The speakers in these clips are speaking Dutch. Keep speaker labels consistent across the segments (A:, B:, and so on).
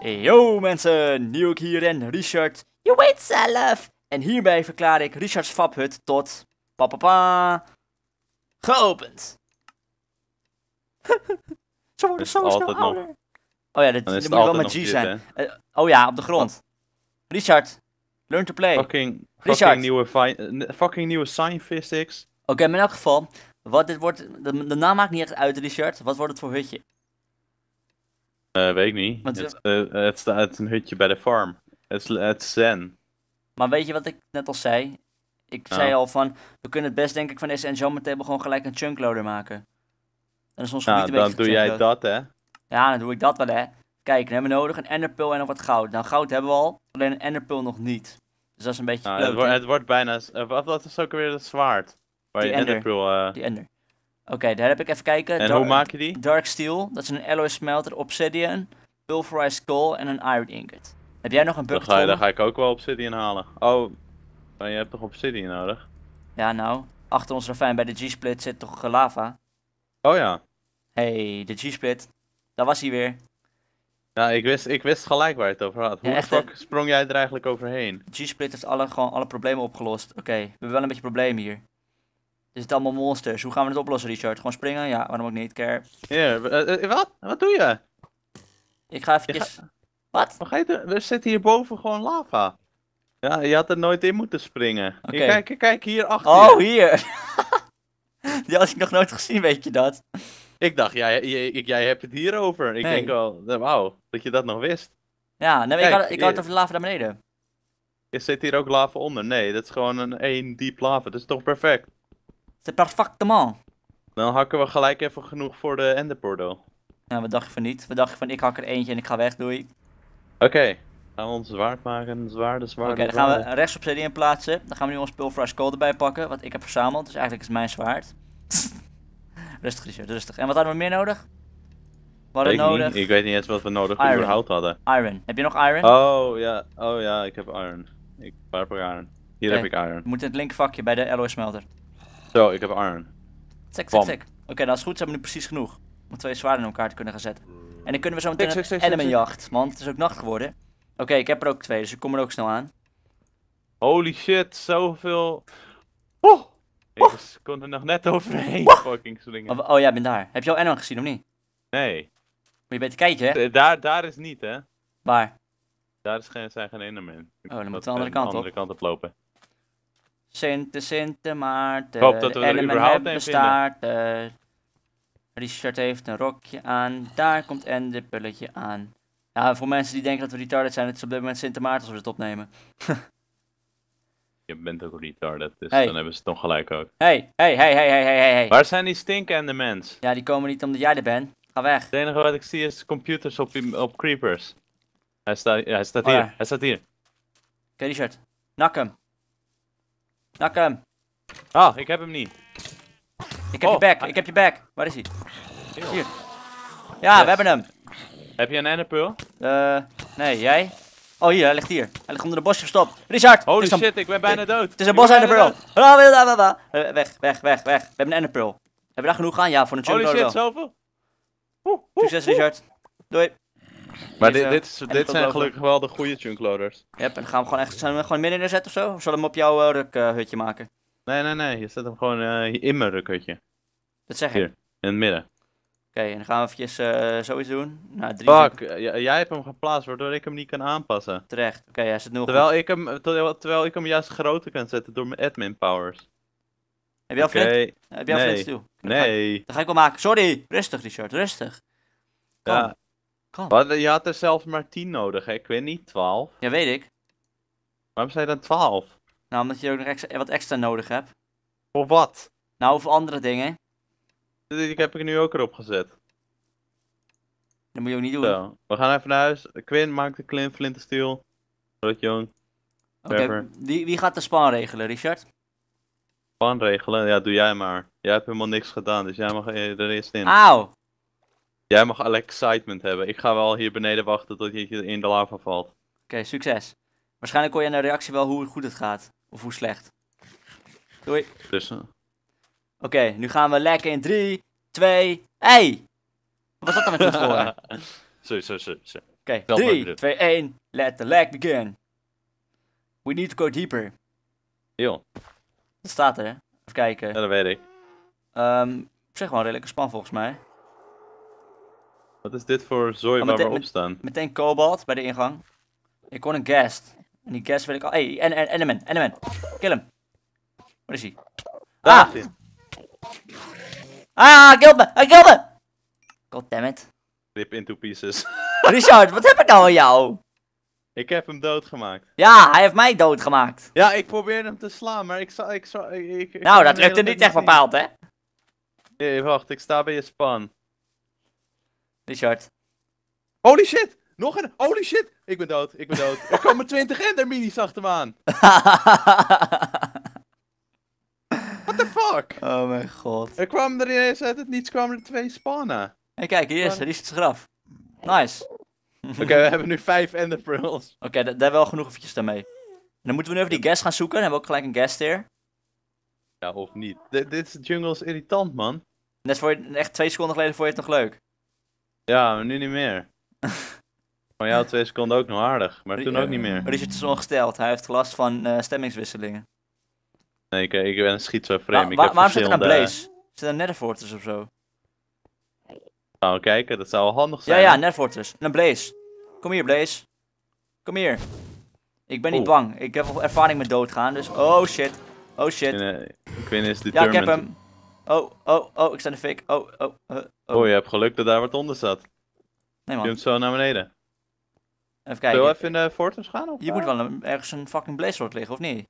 A: Yo mensen, Nieuw hier en Richard. Je weet zelf. En hierbij verklaar ik Richards fabhut tot... Papapa... Geopend. Ze worden zo snel ouder. Oh ja, dat, moet wel met G zijn. Eh, oh ja, op de grond. Richard, learn to play. Fucking, fucking nieuwe, eh, fucking nieuwe sign physics. Oké, maar in elk geval, wat dit wordt, de, de naam maakt niet echt uit, Richard. Wat wordt het voor hutje?
B: Uh, weet ik niet. het, uh, het staat een hutje bij de farm. Het, is zen.
A: Maar weet je wat ik net al zei? Ik zei al van, we kunnen het best denk ik van deze enchantment table gewoon gelijk een chunkloader maken. En dan is nou, gebied een dan doe jij dat hè? Ja, dan doe ik dat wel hè. Kijk, we hebben nodig een enderpil en nog wat goud. Nou, goud hebben we al, alleen een enderpil nog niet. Dus dat is een beetje het, wordt, het, wordt bijna... Eh, wat, is ook weer het zwaard? Waar je ender. Die ender. Oké, daar heb ik even kijken. En Dark, hoe maak je die? Dark Steel, dat is een alloy smelter, Obsidian, Pulverized Coal en een Iron Ingot. Heb jij nog een bucket? Daar ga, daar ga ik ook wel Obsidian halen. Oh, maar je hebt toch Obsidian nodig? Ja, nou, achter ons ravijn bij de G-split zit toch lava? Oh ja. hey, de G-split. Daar was hij weer. Ja, ik wist, ik wist gelijk waar het over had. Hoe ja, fuck sprong jij er eigenlijk overheen? G-split heeft alle, gewoon alle problemen opgelost. Oké, we hebben wel een beetje problemen hier. Er zitten allemaal monsters. Hoe gaan we het oplossen, Richard? Gewoon springen? Ja, waarom ook niet? Care.
B: Hier, eh, eh, eh,
A: wat? Wat doe je? Ik ga even. Wat? Wat ga je We zitten hierboven gewoon lava. Ja, je had er nooit
B: in moeten springen. Okay. kijk, kijk, hier achter. Oh, hier! Die had ik nog nooit gezien, weet je dat? Ik dacht, jij, jij, hebt het hierover. Ik nee. denk wel, wauw, dat je dat nog wist. Ja, nee, ik, had, ik het over de
A: lava naar beneden.
B: zit hier ook lava onder. Nee, dat is gewoon een één diep lava. Dat is toch perfect? De perfecte man. Dan hakken we gelijk even genoeg voor de enderportal. Nou, we je van niet. We dachten van ik hak er eentje en ik ga weg, doei. Oké, gaan we ons zwaard maken, Zwaarde zwaarde. Oké, dan gaan we rechts
A: op CD in plaatsen. Dan gaan we nu ons spul Fresh Cold erbij pakken, wat ik heb verzameld. Dus eigenlijk is mijn zwaard. rustig, Richard, rustig. En wat hadden we meer nodig? Wat hadden we nodig... Niet.
B: ik weet niet eens wat we nodig iron. überhaupt hadden. Iron. Heb je nog iron? Oh
A: ja, oh ja, ik heb iron. Ik heb iron. Hier heb ik iron. Moet in het linkervakje bij de alloy smelter.
B: Zo, ik heb iron.
A: Tik, tik, tik. Oké, dat is goed. Ze hebben nu precies genoeg. Om twee zwaarden in elkaar te kunnen gaan zetten. En dan kunnen we zo meteen een jacht. Want het is ook nacht geworden. Oké, ik heb er ook twee, dus ik kom er ook snel aan. Holy shit, zoveel... Oh! Ik oh! kon er nog net overheen, oh. fucking slingen. Oh, oh ja, jij bent daar. Heb je al Enno gezien, of niet? Nee. Moet je beter kijken, hè? Eh, daar, daar is niet, hè? Waar?
B: Daar is geen, zijn geen Endermen. Oh, dan moet de andere kant op. De andere kant op lopen.
A: Sinte, Sinte Maarten. Ik hoop dat we er überhaupt een vinden. Eh, Richard heeft een rokje aan. Daar komt Ende pulletje aan. Ja, voor mensen die denken dat we retarded zijn, het is op dit moment Sint Maarten als we het opnemen. Je bent ook
B: retarded, dus dan hebben ze het toch gelijk ook. Hey,
A: hey, hey, hey, hey, hey, hey. Waar zijn die
B: stinkende mens? Ja, die komen niet omdat jij er bent. Ga weg. Het enige wat ik zie is computers op, op creepers. Hij, staat, hij staat oh hier, hij staat hier. Oké, okay,
A: Richard. Nak hem. Nak hem. Ah, ik heb hem niet. Ik heb je oh. back, ik heb je back. Waar is hij? Hier. Ja, we hebben hem. Heb je een enderpearl? Eh, nee, jij? Oh, hier, hij ligt hier. Hij ligt onder de bosje verstopt. Richard! Holy shit, ik ben bijna dood. Het is een bos enderpearl. Eh, weg, weg, weg, weg. We hebben een enderpearl. Hebben we daar genoeg aan? Ja, voor een chunk Holy shit, zoveel. Succes, Richard. Doei.
B: Maar dit, dit, zijn gelukkig
A: wel de goede chunkloaders. Yep, en dan gaan we gewoon echt, zijn we gewoon midden in zetten ofzo? Of zullen we hem op jouw eh, rukhutje eh, maken?
B: Nee, nee, nee. Je zet hem gewoon eh, in mijn rukhutje. Dat zeg ik. Hier, in het midden.
A: Oké, en dan gaan we eventjes zoiets doen. Nou, drie Fuck, jij
B: hebt hem geplaatst waardoor ik hem niet kan aanpassen. Terecht, oké, okay, hij zit nu terwijl ik, hem, terwijl, ik hem juist groter kan zetten door mijn admin powers.
A: Heb jij al okay. Heb je al nee. toe?
B: Nee. Dat ga, ik, wel maken. Sorry, rustig Richard,
A: rustig. Kom.
B: Maar je had er zelfs maar 10 nodig, hè? Ik weet niet, 12. Ja, weet ik. Waarom zei je dan 12?
A: Nou, omdat je ook nog extra, wat extra nodig hebt. Voor wat? Nou, voor andere dingen. Ik heb ik nu ook erop gezet. Dat moet je ook niet doen. we gaan even
B: naar huis. Quinn maakt de klim Flint Steel. Rot Jong. Oké, wie, gaat
A: de span regelen, Richard?
B: Span regelen? Ja, doe jij maar. Jij hebt helemaal niks gedaan, dus jij mag er eerst in. Auw! Jij mag alle excitement hebben. Ik ga wel hier beneden
A: wachten tot je in de lava valt. Oké, succes. Waarschijnlijk hoor je naar de reactie wel hoe goed het gaat. Of hoe slecht. Doei. Dus, eh. Oké, nu gaan we lekker in 3, 2, hey! Wat zat er met met voor?
B: Zo, zo, zo. Oké, 3,
A: 2, 1, let the lag begin. We need to go deeper. Yo. Dat staat er, hè? Even kijken. Ja, dat weet ik. Um, op zich wel een redelijke span volgens mij.
B: Wat is dit voor zooi oh, waar we op staan?
A: Meteen Cobalt bij de ingang. Ik hoor een guest. En die guest wil ik al... Hé, en en en man. Kill hem. Waar is hij? Ah! ah! Is ah, hij killed me! Hij killed me! Rip into pieces. Richard, wat heb ik nou aan jou?
B: Ik heb hem doodgemaakt.
A: Ja, hij heeft mij doodgemaakt. Ja, ik
B: probeerde hem te slaan, maar ik zal... Ik zal ik, nou, dat lukte niet echt bepaald, hè? Nee, wacht, ik sta bij je span. Richard. Holy shit! Nog een. Holy shit! Ik ben dood, ik ben dood. er komen 20 Ender minis achter me aan. What the fuck? Oh mijn god. Er kwam er ineens
A: uit het niets kwamen er twee spawnen. En kijk, hier is, is het graf. Nice. Oké, we hebben nu vijf Ender Pearls. Oké, daar hebben we genoeg eventjes daarmee. En dan moeten we nu even die guest gaan zoeken. Dan hebben we ook gelijk een guest hier Ja, of niet. dit dit is jungles irritant, man. Net voor je, echt twee seconden geleden vond je het nog leuk. Ja, maar nu niet meer. Van jou twee seconden ook nog aardig, maar toen ook niet meer. Richard is ongesteld, hij heeft last van eh, stemmingswisselingen.
B: Nee, ik, ik ben een Ah, ik waar, waarom zit er nou een Blaze? Zit
A: er nou Netherfortress of zo? Gaan
B: nou, we kijken, dat zou wel handig zijn. Ja, ja,
A: Netherfortress. naar een Blaze. Kom hier, Blaze. Kom hier. Ik ben niet oh. bang, ik heb ervaring met doodgaan, dus... Oh shit. Oh shit. Ik,
B: win uh, eh, ik determined. Ja, ik heb hem.
A: Oh, oh, oh, ik sta in de fik. Oh, oh, eh,
B: oh. Oh, je hebt geluk dat daar wat onder zat. Nee, man. Je kunt zo naar beneden.
A: Even kijken. Wil even in de Fortress gaan? Of je moet eh? wel ergens een fucking blazeword liggen, of niet?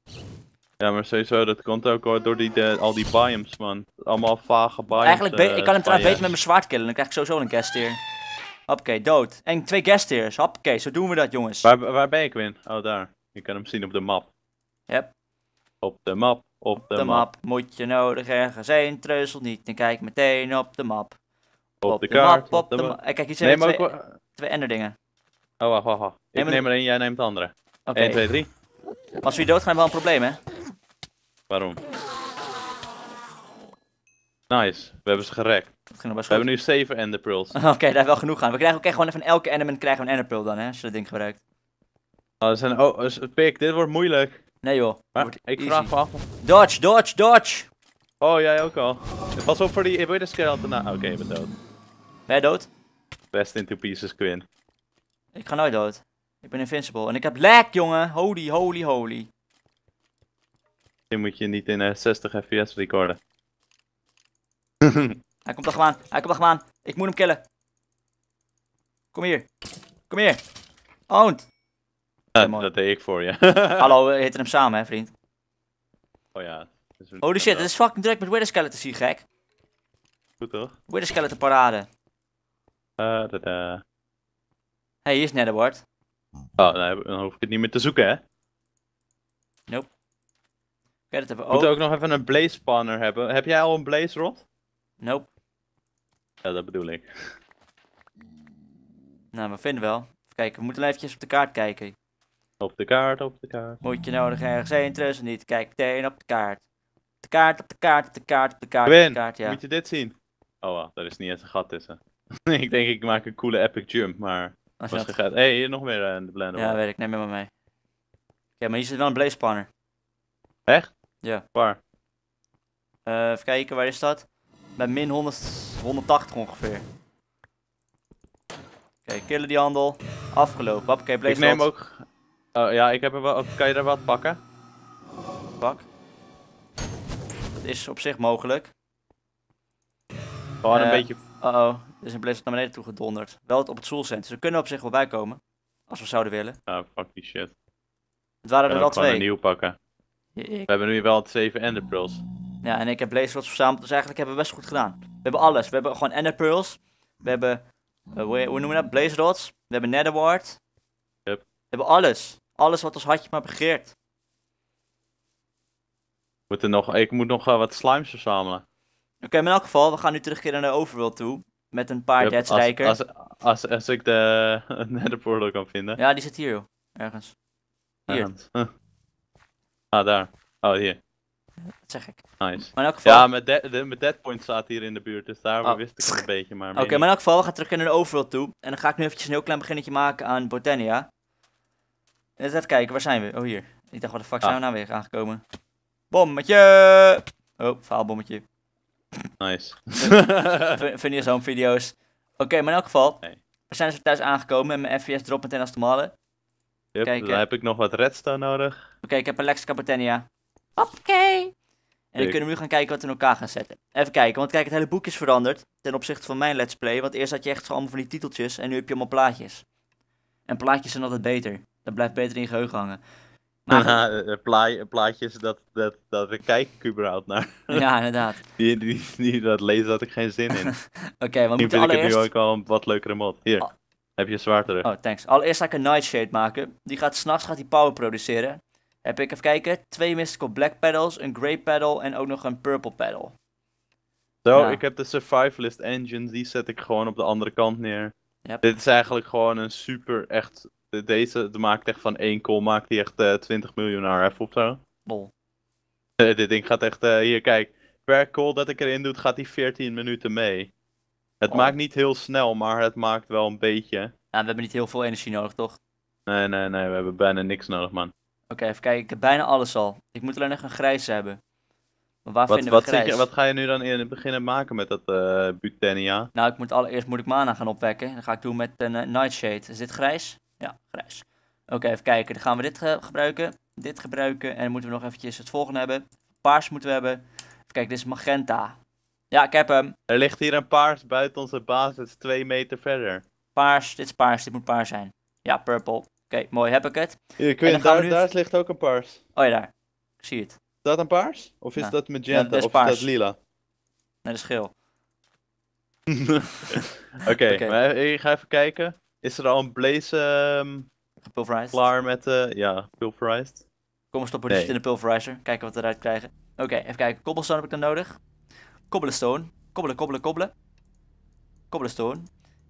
B: Ja, maar sowieso, dat komt ook door die, al die biomes, man. Allemaal vage biomes. Eigenlijk, eh, ik kan hem trouwens beter met
A: mijn zwaard killen, dan krijg ik sowieso een guest hier. Hoppakee, dood. En twee guest tiers. Hoppakee, zo doen we dat, jongens. Waar, waar ben ik, Win? Oh, daar. Je kan hem zien op de map. Yep. Op de map. Op de, map. moet je nodig ergens heen, treuzel niet. Dan kijk meteen op de map.
B: Op, de, kaart. Map, op de, map. Eh, kijk, hier zijn twee, twee ender dingen. Oh, wacht, wacht, wacht. Ik neem, er één, jij neemt de andere. 1, 2, 3. Als we hier doodgaan, hebben we wel een probleem, hè? Waarom? Nice, we hebben ze gerekt. We hebben nu 7 Ender Pearls. Oké,
A: okay, daar wel genoeg aan. We krijgen ook echt gewoon van elke enderman krijgen we
B: een Ender dan, hè, als je dat ding gebruikt. Oh, dat zijn... Oh, Pik, dit wordt moeilijk. Nee joh. Ik easy. vraag me af. Dodge, dodge, dodge! Oh, jij ook al. Pas op voor die inwidders
A: na. Ah, oké, okay, je bent dood. Ben jij dood?
B: Best into pieces, Quinn.
A: Ik ga nooit dood. Ik ben invincible. En ik heb lag, jongen. Holy, holy, holy.
B: Die moet je niet in 60 eh, fps recorden.
A: Hij komt al aan. Hij komt al aan. Ik moet hem killen. Kom hier. Kom hier. Owned
B: dat deed ik voor je. Hallo,
A: we hem samen, hè, vriend. Oh ja. die shit, het is fucking direct met Wither Skeletons hier, gek. Goed toch? Wither Skeleton parade. Uh, da, da. hey,
B: hier is Netherward. Oh, nou, dan hoef ik het niet meer te zoeken, hè? Nope. Oké, dat hebben we ook. Moeten ook nog even een blaze spawner hebben. Heb jij al een blaze rod? Nope.
A: Ja, dat bedoel ik. Nou, we vinden wel. Even kijken, we moeten even op de kaart kijken. Op de kaart, op de kaart. Moet je nodig ergens heen, tussen niet. Kijk meteen op de kaart. De kaart, op de kaart, op de kaart, op de kaart, op de kaart, ja. moet je
B: dit zien? Oh, wow, daar is niet eens een gat tussen. ik denk, ik maak een coole epic jump, maar... Als was gaat...
A: Hé, hey, hier nog meer in eh, de blender. Ja, weet ik. Neem hem maar mee. Oké, maar hier zit wel een blaze spanner. Echt? Ja. Waar? Uh, even kijken, waar is dat? Bij min 100, 180 ongeveer. Oké, killen die handel.
B: Afgelopen. Oké, okay, blaze Ik neem ook Oh ja, ik heb er wel. Oh, kan je daar wat pakken?
A: Pak. Dat is op zich mogelijk. Gewoon een eh, beetje. Uh oh, er is een blizzard naar beneden toe gedonderd. Wel op het Soul Dus kunnen op zich wel bijkomen. Als we zouden willen. Oh, fuck die shit. Het waren er al twee. een nieuw pakken. We
B: hebben nu wel het zeven Ender Pearls.
A: Ja, en ik heb rods verzameld, dus eigenlijk hebben we best goed gedaan. We hebben alles. We hebben gewoon Ender Pearls. We hebben, uh, hoe, noemen we dat? rods We hebben Netherward. Yep. We hebben alles. Alles wat ons hartje maar begeert.
B: Moet er nog, ik moet nog wat slimes verzamelen.
A: Oké, maar in elk geval, we gaan nu terugkeren naar de overworld toe. Met een paar yep, als, als,
B: als, als, ik de nether portal kan vinden. Ja,
A: die zit hier, joh. Ergens. Hier.
B: Ah, daar. Oh, hier. Dat zeg ik. Nice. Maar in elk geval... Ja, mijn, de de, deadpoint staat hier in de buurt, dus daar oh. wist ik het een beetje. Oké, maar in elk
A: geval, we gaan terug naar de overworld toe. En dan ga ik nu eventjes een heel klein beginnetje maken aan Botania. Eens even kijken, waar zijn we? Oh, hier. Ik dacht, wat de fuck ah. zijn we nou weer aangekomen? Bommetje! Oh, faalbommetje. Nice. Vind je zo'n video's. Oké, maar in elk geval, we zijn dus thuis aangekomen en mijn FPS dropt meteen als te malle. Yep, Kijk, dan eh. heb ik nog wat redstone nodig. Oké, ik heb een Lexica Oké. En dan kunnen we nu gaan kijken wat we in elkaar gaan zetten. Even kijken, want kijk, het hele boek is veranderd ten opzichte van mijn let's play. Want eerst had je echt allemaal van die titeltjes en nu heb je allemaal plaatjes. En plaatjes zijn altijd beter. Dat blijft beter in je geheugen hangen. Maar... plaatjes, dat, dat, dat, kijk ik überhaupt naar. Ja, inderdaad.
B: Die, die, die dat lezen had ik geen zin in. Oké, okay, want moeten allereerst... Nu vind ik het nu ook al een wat leukere mod. Hier, heb je een terug. Oh, thanks.
A: Allereerst ga ik een Nightshade maken. Die gaat s'nachts gaat die power produceren. Heb ik, even kijken, twee Mystical Black Pedals, een Grey Pedal en ook nog een Purple Pedal. Zo, nou. ik heb de
B: Survivalist engine. die zet ik gewoon op de andere kant neer. Dit is eigenlijk gewoon een super, echt deze de maakt echt van één call maakt die echt uh, eh, 20 miljoen RF of zo. Bol. Eh, dit ding gaat echt, eh, hier kijk, per call dat ik erin doe, gaat die 14 minuten mee. Het oh. maakt niet heel snel, maar het maakt wel een beetje. Ja, we hebben niet heel veel energie nodig, toch? Nee, nee, nee, we hebben bijna niks nodig, man.
A: Oké, even kijken, ik heb bijna alles al. Ik moet alleen nog een grijs hebben. Maar waar wat, vinden we wat Je, wat ga je nu dan in het begin maken met dat Butenia? Nou, ik moet allereerst moet ik mana gaan opwekken. Dat ga ik doen met een Nightshade. Is dit grijs? Ja, grijs. Oké, even kijken. Dan gaan we dit gebruiken. Dit gebruiken. En dan moeten we nog eventjes het volgende hebben. Paars moeten we hebben. Even kijken, dit is magenta. Ja, ik heb hem. Er ligt hier een paars buiten onze basis, twee meter verder. Paars, dit is paars, dit moet paars zijn. Ja, purple. Oké, mooi, heb ik het. Hier, Quint, daar, nu...
B: daar ligt ook een paars.
A: Oh ja, daar. Ik zie het. Is
B: dat een paars? Of is dat magenta? dat is of is dat lila?
A: Nee, dat is geel.
B: Oké, ik ga even kijken. Is er al een Blaze
A: um, klaar met... Uh, ja, pulverized. Kom, we stoppen nee. in de pulverizer. Kijken wat we eruit krijgen. Oké, even kijken. Cobblestone heb ik dan nodig. Cobblestone. Kobbelen, kobbelen, kobbelen. Cobblestone.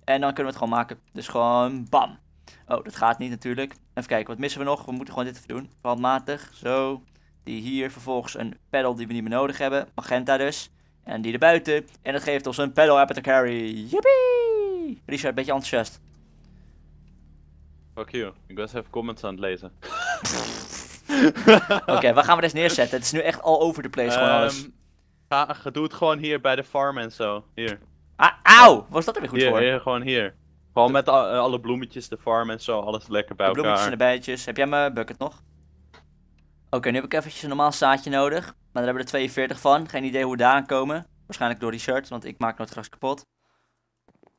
A: En dan kunnen we het gewoon maken. Dus gewoon bam. Oh, dat gaat niet natuurlijk. Even kijken, wat missen we nog? We moeten gewoon dit even doen. Handmatig, zo. Die hier, vervolgens een pedal die we niet meer nodig hebben. Magenta dus. En die erbuiten. En dat geeft ons een pedal aperture carry. Yippie! Richard, een beetje enthousiast. Fuck you. Ik was even comments aan het lezen. Oké, okay, waar gaan we dit dus neerzetten? Het is nu echt all over the place, gewoon ehm, alles.
B: Ga, doe het gewoon hier bij de farm en zo. Hier. Ah, auw! Was dat er weer goed hier, voor? Hier, gewoon hier. Gewoon met eh, alle bloemetjes, de farm
A: en zo, alles lekker bij de elkaar. bloemetjes en de bijtjes. Heb jij mijn bucket nog? Oké, nu heb ik eventjes een normaal zaadje nodig. Maar daar hebben we er 42 van. Geen idee hoe we aan komen. Waarschijnlijk door die shirt, want ik maak nooit gras kapot.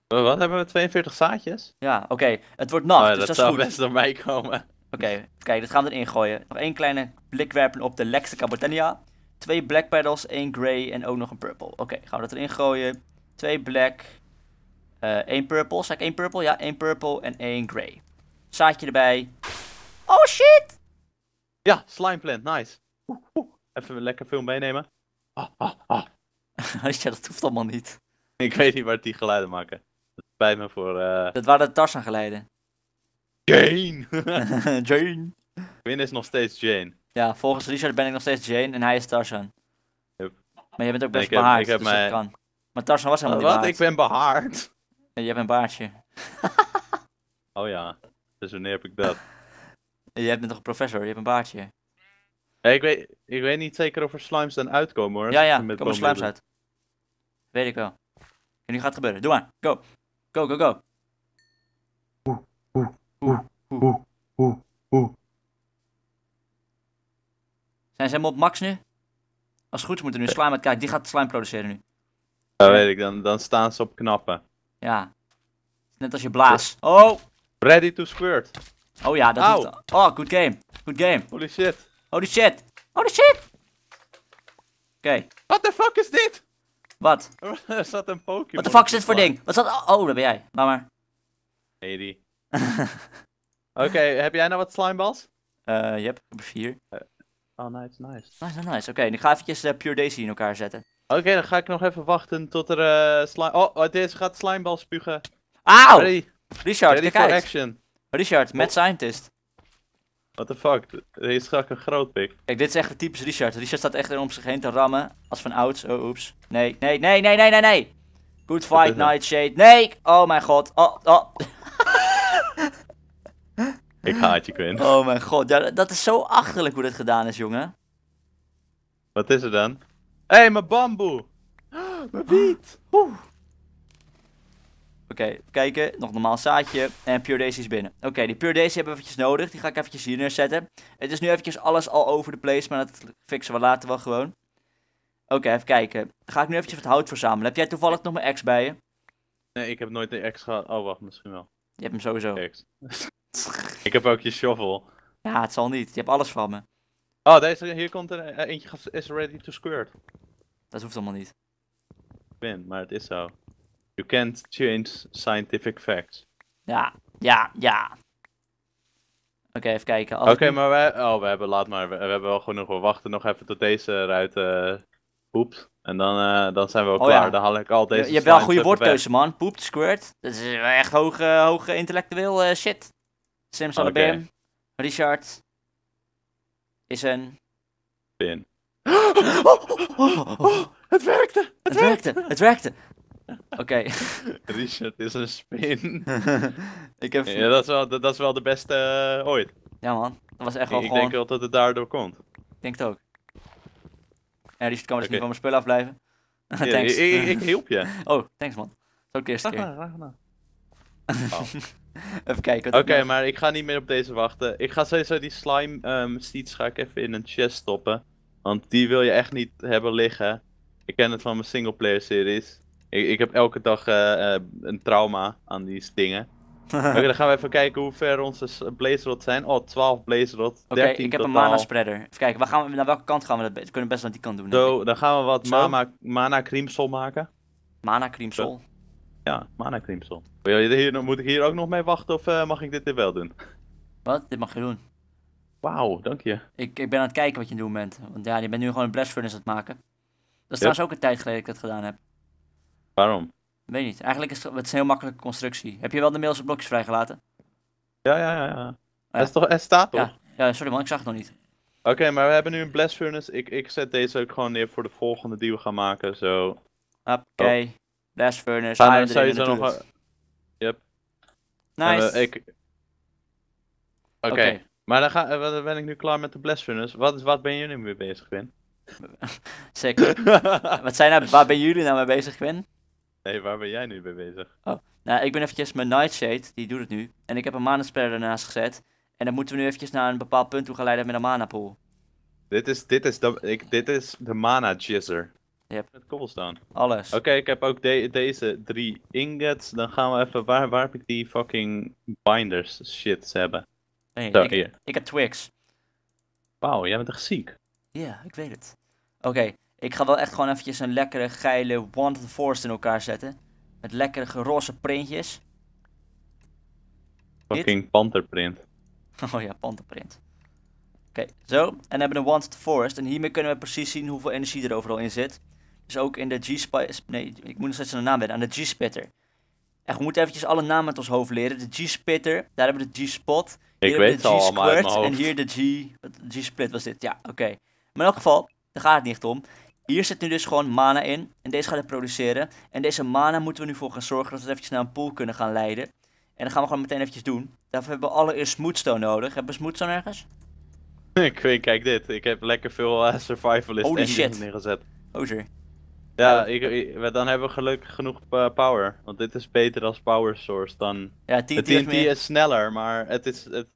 B: Eh, wat hebben we? 42 zaadjes?
A: Ja, oké. Het wordt nacht, oh, dus dat, zou best door mij komen. Oké, kijk, dit gaan we erin gooien. Nog één kleine blikwerpen op de Lexica Botania. Twee black petals, één grey en ook nog een purple. Oké, gaan we dat erin gooien. Twee black, uh, één purple. Zeg ik één purple? Ja, één purple en één grey. Zaadje erbij. Oh shit! Ja, slime plant, nice.
B: Even lekker veel meenemen.
A: Ah, ah, ah. dat hoeft allemaal niet.
B: Ik weet niet waar die geluiden maken bij me voor... Eh, dat waren de tarzan geleden
A: Jane! Jane! Quinn is nog steeds Jane. Ja, volgens Richard ben ik nog steeds Jane en hij is Tarzan. Maar je bent ook best behaard, ik dus kan. Maar Tarzan was helemaal oh, niet behaard. Wat? Ik ben behaard? en je hebt een baardje. oh ja, dus wanneer heb ik dat? je bent toch een professor, je hebt een baardje. ik, weet,
B: ik weet niet zeker of er slimes dan uitkomen hoor. Ja, ja, er komen slimes uit. Weet ik wel.
A: En nu gaat het gebeuren. Doe maar, go. Go, go, go. huh Zijn ze hem op max nu? Als het goed is moeten nu slime uit. Kijk, die gaat slime produceren nu.
B: Ja, weet ik. Dan, dan staan ze op knappen.
A: Ja. Net als je blaas. Oh! Ready to squirt. Oh ja, dat is. Oh, good game. Good game. Holy shit. Holy shit. Holy shit! Oké. Okay. What the
B: fuck is dit?
A: Wat? er zat
B: een Pokémon. Wat de fuck is dit voor ding? Wat zat. Oh, oh, daar ben
A: jij. Laat maar. Edi. Oké, heb jij nou wat slimebals? Eh, yep, nummer vier. Eh, oh, nice, nice. Nice, nice. Oké, okay, ik ga eventjes uh, Pure Daisy in elkaar zetten. Oké, dan ga ik nog even wachten tot er
B: uh, slime... Oh, oh, deze gaat slimebal spugen. Auw! Richard, Ready kijk action.
A: Richard, mad oh. scientist. What the fuck? Deze is straks een groot pik. dit is echt een typisch Richard. Richard staat echt om zich heen te rammen. Als van ouds. Oh, oeps. Nee, nee, nee, nee, nee, nee, nee. Good fight, Nightshade. Nee! Oh mijn god. Oh, oh.
B: Ik haat je, Quinn.
A: Oh mijn god. Ja, dat is zo achterlijk hoe dit gedaan is, jongen. Wat is er dan? Hé, hey, mijn bamboe! mijn wiet! Oeh. Oké, okay, kijken. Nog normaal zaadje. En Pure Daisy is binnen. Oké, die Pure Daisy hebben we eventjes nodig. Die ga ik eventjes hier neerzetten. Het is nu eventjes alles al over de place, maar dat fixen we later wel gewoon. Oké, even kijken. Ga ik nu eventjes wat hout verzamelen. Heb jij toevallig nog mijn ex bij je? Nee, ik heb nooit een ex gehad. Oh, wacht, misschien wel. Je hebt hem sowieso. ik heb ook je shovel. Ja, het zal niet. Je hebt alles van me.
B: Oh, deze, hier komt er eh, eentje, is ready to squirt.
A: Dat hoeft allemaal niet. Ik maar het is
B: zo. You can't change scientific facts. Ja,
A: ja, ja. Oké,
B: even kijken. Oké, maar Oh, we hebben, laat maar. We, hebben wel genoeg. We wachten nog even tot deze ruit uh, eh, poept. En dan, eh, dan zijn we ook oh klaar. Dan haal ik al deze Je, je hebt wel een goede woordkeuze, man. Poept,
A: squirt. Dat is echt hoog hoge intellectueel eh, shit. Sims Salabim. Okay. Richard. Is een... Pin. Oh, oh, oh, het werkte! Het, werkte! Het werkte!
B: Oké. Richard is een spin. ik heb... Ja, dat is, wel, dat, dat is wel de beste eh, ooit. Ja man, dat was echt wel ik gewoon... Ik denk wel dat het daardoor komt. Ik
A: denk het ook. Ja, Richard kan dus niet van mijn spullen afblijven. thanks. Ja, ik, ik, hielp je. oh, thanks man. Zo is ook keer. Oh. even kijken. Oké,
B: maar ik ga niet meer op deze wachten. Ik ga sowieso die slime um, ga ik even in een chest stoppen. Want die wil je echt niet hebben liggen. Ik ken het van mijn singleplayer series. Ik, ik heb elke dag eh, eh, een trauma aan die dingen. Oké, dan gaan we even kijken hoe ver onze blazerot zijn. Oh, 12 blazerot. Oké, ik heb een mana spreader. Even kijken, gaan we, naar welke kant gaan we dat? kunnen best naar die kant doen. Zo, dan gaan we wat mama, mana creamsol maken. Mana creamsol? Ja, mana creamsol. moet ik hier ook nog mee wachten of eh, mag ik dit wel doen?
A: Wat? Dit mag je doen. Wauw, dank je. Ik, ik ben aan het kijken wat je aan het doen bent. Want ja, je bent nu gewoon een blast furnace aan het maken. Dat is trouwens ook een tijd geleden dat ik dat gedaan heb. Waarom? Weet niet. Eigenlijk is het, een heel makkelijke constructie. Heb je wel de mails blokjes vrijgelaten? Ja, ja, ja. ja. het, ah, is toch, het staat toch? Ja. ja. sorry man, ik zag het nog niet. Oké, maar we hebben nu een blast
B: furnace. Ik, ik zet deze ook gewoon neer voor de volgende die we gaan maken, zo. Oké. Okay. Oh. Blast furnace, gaan nog... Yep. Nice. Oké, maar dan, ga, eh, dan ben ik nu klaar met de blast furnace. Wat, wat ben je nu mee
A: bezig, Win? Zeker. wat zijn nou, waar ben jullie nou mee bezig, Win? Nee, waar ben jij nu mee bezig? Oh, nou, ik ben eventjes mijn Nightshade, die doet het nu. En ik heb een mana spreader ernaast gezet. En dan moeten we nu eventjes naar een bepaald punt toe geleiden met een mana pool.
B: Dit is, dit is, de, ik, dit is de mana jizzer. Yep. Met cobblestone. Alles. Oké, ik heb ook deze drie ingots. Dan gaan we even, waar, waar heb ik die fucking binders shits hebben? Nee, ik, hier.
A: ik heb twigs.
B: Wauw, jij bent echt ziek.
A: Ja, ik weet het. Oké, ik ga wel echt gewoon eventjes een lekkere geile Wanted Forest in elkaar zetten. Met lekkere roze printjes. Fucking panterprint. Oh ja, panterprint. Oké, zo. En we hebben we een Wanted Forest. En hiermee kunnen we precies zien hoeveel energie er overal in zit. Dus ook in de G-Spitter... Nee, ik moet nog steeds een naam weten. Aan de G-Spitter. En we moeten eventjes alle namen uit ons hoofd leren. De G-Spitter, daar hebben we de G-Spot. Ik weet het al, maar En hier de G... G-Split was dit, ja, oké. Maar in elk geval, daar gaat het niet om. Hier zit nu dus gewoon mana in. En deze gaat het produceren. En deze mana moeten we nu voor gaan zorgen dat we het eventjes naar een pool kunnen gaan leiden. En dat gaan we gewoon meteen eventjes doen. Daarvoor hebben we allereerst smootstone nodig. Hebben we smootstone ergens?
B: Ik weet, kijk dit. Ik heb lekker veel eh, survivalist shit. neergezet. Oh shit. Ja, eh. ik, dan hebben we gelukkig genoeg eh, power. Want dit is beter als power source dan... Ja, TNT, is sneller, maar
A: het is... Het...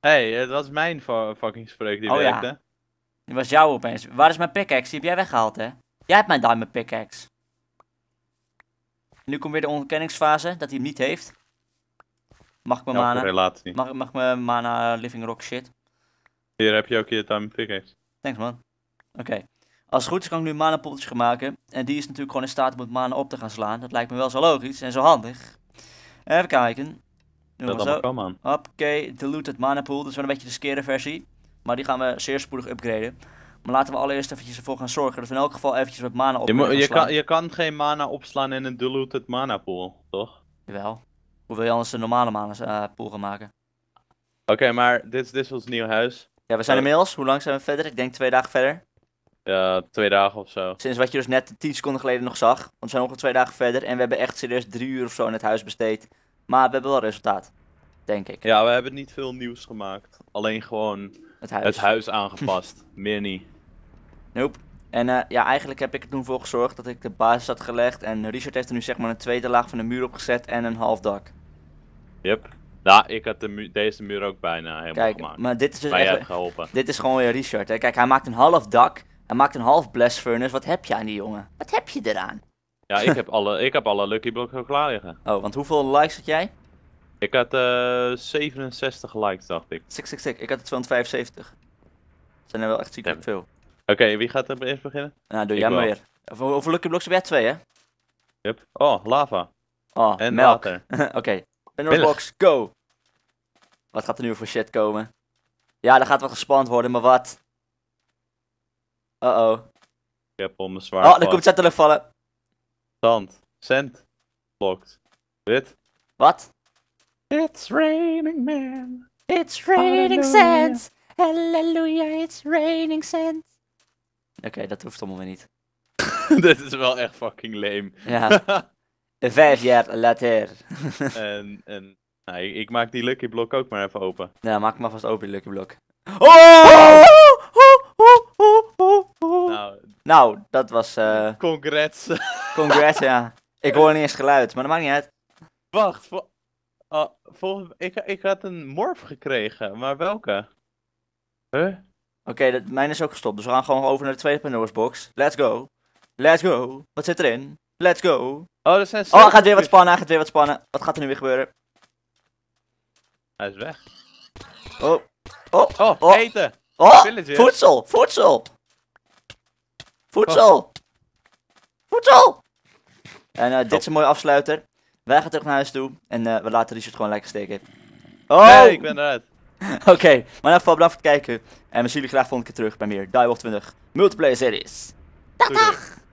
A: hey, dat was mijn fucking spreuk die oh, werkte. Ja. Die was jou opeens. Waar is mijn pickaxe? Die heb jij weggehaald, hè? Jij hebt mijn diamond pickaxe. nu komt weer de ontkenningsfase, dat hij hem niet heeft. Mag ik mijn mana... Mag, mag mijn mana living rock shit.
B: Hier heb je ook je diamond pickaxe.
A: Thanks, man. Oké. Als het goed is kan ik nu mana poppetjes gaan maken. En die is natuurlijk gewoon in staat om het mana op te gaan slaan. Dat lijkt me wel zo logisch en zo handig. Even kijken. dat allemaal zo. oké, diluted mana pool. Dat is wel een beetje de skere versie. Maar die gaan we zeer spoedig upgraden. Maar laten we allereerst eventjes ervoor gaan zorgen dat we in elk geval eventjes wat mana op je, je kan, je kan geen mana opslaan in een diluted mana pool, toch? Jawel. Hoe wil je anders een normale mana eh, pool gaan maken? Oké, maar dit, dit is ons nieuw huis. Ja, we zijn eh, inmiddels. Hoe lang zijn we verder? Ik denk twee dagen verder. Ja, twee dagen of zo. Sinds wat je dus net tien seconden geleden nog zag. Want we zijn ongeveer twee dagen verder. En we hebben echt serieus drie uur of zo in het huis besteed. Maar we hebben wel resultaat. Denk ik. Ja, we hebben niet veel nieuws gemaakt. Alleen gewoon het huis. aangepast. Meer niet. Nope. En eh, ja, eigenlijk heb ik er toen voor gezorgd dat ik de basis had gelegd. En Richard heeft er nu zeg maar een tweede laag van de muur op gezet en een half dak.
B: Yep. Nou, ik had de deze muur ook bijna helemaal Kijk, gemaakt. Maar dit is dus geholpen.
A: Dit is gewoon weer Richard. Hè? Kijk, hij maakt een half dak. Hij maakt een half blast furnace. Wat heb je aan die jongen? Wat heb je eraan?
B: Ja, ik heb alle, ik heb alle Lucky Blocks klaar liggen. Oh, want hoeveel likes had jij? Ik had 67
A: eh, likes, dacht ik. 666 Ik had het 275. zijn er wel echt ziek veel. Oké, wie gaat er eerst beginnen? Nou, doe jij maar weer. Over, Lucky Blocks heb jij twee, hè? Yep. Oh, lava. Oh, en melk. water. Oké. Okay. Box, go! Wat gaat er nu voor shit komen? Ja, er gaat wel gespand worden, maar wat? Uh-oh. Ik heb om mijn zwaar. Oh, er komt zettelijk vallen. Zand.
B: Cent. Blokt. Wit. Wat? It's raining
A: man. It's raining sands. Halleluja, it's raining sands. Oké, dat hoeft allemaal weer niet. Dit is wel echt fucking lame. Ja.
B: Vijf jaar later. en, nou, ik, maak die Lucky Block ook
A: maar even open. Ja, maak maar vast open die Lucky Block. Oh! Nou, nou, dat was... eh. Congrats. Congrats, ja. Ik hoor niet eens geluid, maar dat maakt niet uit. Wacht, voor Oh, volgens, ik, ik had een morf gekregen, maar welke? Huh? Oké, mijn is ook gestopt, dus we gaan gewoon over naar de tweede Pandora's box. Let's go. Let's go. Wat zit erin? Let's go. Oh, dat zijn Oh, gaat weer wat spannen, gaat weer wat spannen. Wat gaat er nu weer gebeuren? Hij is weg. Oh. Oh. Oh, oh. eten. Oh, voedsel, voedsel. Voedsel. Oh. Voedsel. En eh, dit is een mooie afsluiter. Wij gaan terug naar huis toe en eh, we laten Richard gewoon lekker steken. Oh! ik ben eruit. Oké, maar in ieder geval bedankt voor het kijken. En we zien jullie graag volgende keer terug bij meer Dive 20 Multiplayer Series. Dag dag!